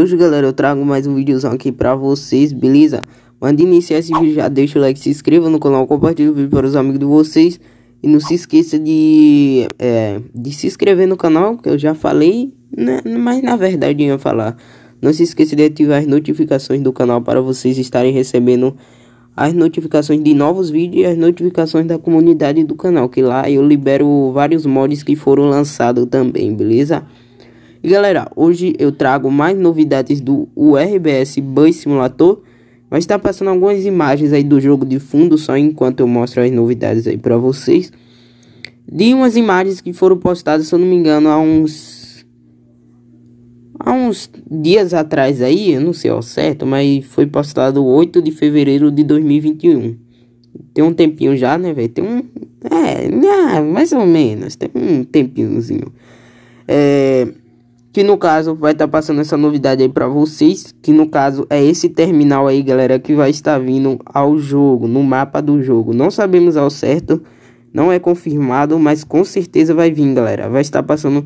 Hoje galera, eu trago mais um vídeozão aqui pra vocês, beleza? Mas de iniciar esse vídeo já deixa o like, se inscreva no canal, compartilha o vídeo para os amigos de vocês E não se esqueça de, é, de se inscrever no canal, que eu já falei, né? mas na verdade ia falar Não se esqueça de ativar as notificações do canal para vocês estarem recebendo as notificações de novos vídeos e as notificações da comunidade do canal Que lá eu libero vários mods que foram lançados também, beleza? E galera, hoje eu trago mais novidades do URBS Bus Simulator. vai estar tá passando algumas imagens aí do jogo de fundo, só enquanto eu mostro as novidades aí pra vocês. De umas imagens que foram postadas, se eu não me engano, há uns... Há uns dias atrás aí, eu não sei ao certo, mas foi postado 8 de fevereiro de 2021. Tem um tempinho já, né, velho? Tem um... É, não, ah, mais ou menos, tem um tempinhozinho. É que no caso vai estar tá passando essa novidade aí para vocês, que no caso é esse terminal aí, galera, que vai estar vindo ao jogo, no mapa do jogo. Não sabemos ao certo, não é confirmado, mas com certeza vai vir, galera. Vai estar passando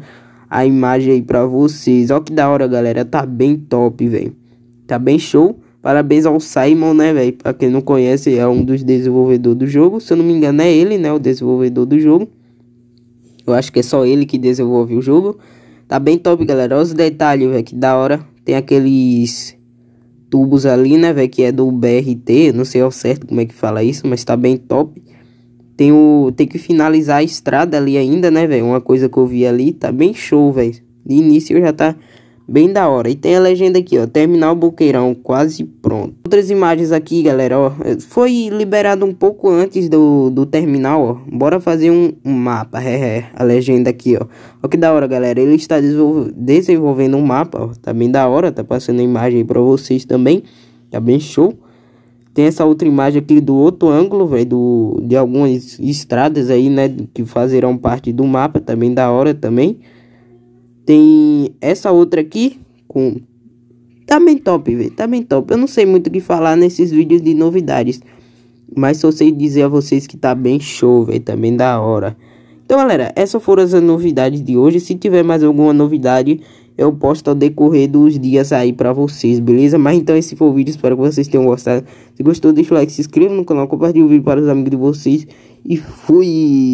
a imagem aí para vocês. Ó que da hora, galera, tá bem top, velho. Tá bem show. Parabéns ao Simon, né, velho? Pra quem não conhece, é um dos desenvolvedores do jogo. Se eu não me engano, é ele, né, o desenvolvedor do jogo. Eu acho que é só ele que desenvolve o jogo. Tá bem top, galera. Olha os detalhes, velho, que da hora. Tem aqueles tubos ali, né, velho, que é do BRT. Não sei ao certo como é que fala isso, mas tá bem top. Tem, o, tem que finalizar a estrada ali ainda, né, velho? Uma coisa que eu vi ali, tá bem show, velho. De início já tá Bem da hora. E tem a legenda aqui, ó. Terminal Boqueirão quase pronto. Outras imagens aqui, galera, ó. Foi liberado um pouco antes do, do terminal, ó. Bora fazer um, um mapa, é, é. A legenda aqui, ó. Ó que da hora, galera. Ele está desenvolvendo um mapa, ó. Tá bem da hora. Tá passando a imagem aí pra vocês também. Tá bem show. Tem essa outra imagem aqui do outro ângulo, velho. De algumas estradas aí, né? Que fazerão parte do mapa. Tá bem da hora também. Tem essa outra aqui com tá bem top, velho, tá bem top. Eu não sei muito o que falar nesses vídeos de novidades, mas só sei dizer a vocês que tá bem show, velho, tá da hora. Então, galera, essas foram as novidades de hoje. Se tiver mais alguma novidade, eu posto ao decorrer dos dias aí pra vocês, beleza? Mas então esse foi o vídeo, espero que vocês tenham gostado. Se gostou, deixa o like, se inscreva no canal, compartilhe o vídeo para os amigos de vocês e fui!